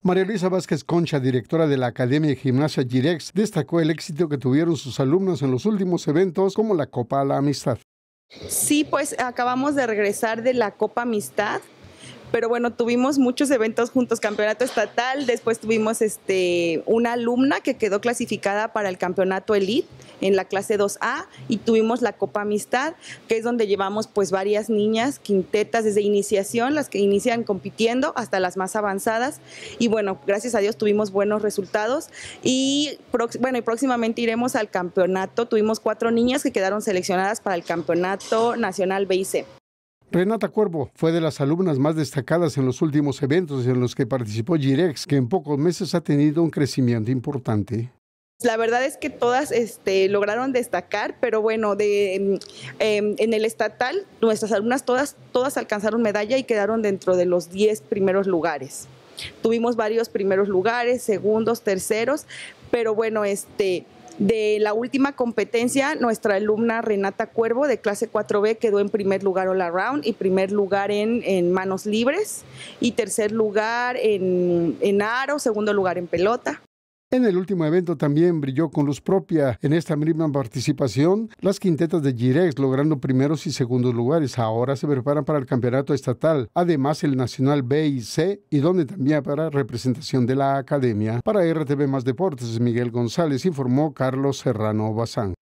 María Luisa Vázquez Concha, directora de la Academia de Gimnasia Girex, destacó el éxito que tuvieron sus alumnos en los últimos eventos como la Copa a la Amistad. Sí, pues acabamos de regresar de la Copa Amistad, pero bueno, tuvimos muchos eventos juntos, campeonato estatal, después tuvimos este, una alumna que quedó clasificada para el campeonato elite en la clase 2A y tuvimos la Copa Amistad, que es donde llevamos pues varias niñas, quintetas desde iniciación, las que inician compitiendo hasta las más avanzadas y bueno, gracias a Dios tuvimos buenos resultados y bueno, y próximamente iremos al campeonato, tuvimos cuatro niñas que quedaron seleccionadas para el campeonato nacional BIC. Renata Cuervo fue de las alumnas más destacadas en los últimos eventos en los que participó Girex, que en pocos meses ha tenido un crecimiento importante. La verdad es que todas este, lograron destacar, pero bueno, de, em, em, en el estatal nuestras alumnas todas, todas alcanzaron medalla y quedaron dentro de los 10 primeros lugares. Tuvimos varios primeros lugares, segundos, terceros, pero bueno, este, de la última competencia, nuestra alumna Renata Cuervo de clase 4B quedó en primer lugar all around y primer lugar en, manos libres y tercer lugar en aro, segundo lugar en pelota. En el último evento también brilló con luz propia. En esta misma participación, las quintetas de Girex logrando primeros y segundos lugares. Ahora se preparan para el campeonato estatal, además el nacional B y C, y donde también para representación de la academia. Para RTV Más Deportes, Miguel González informó Carlos Serrano Bazán.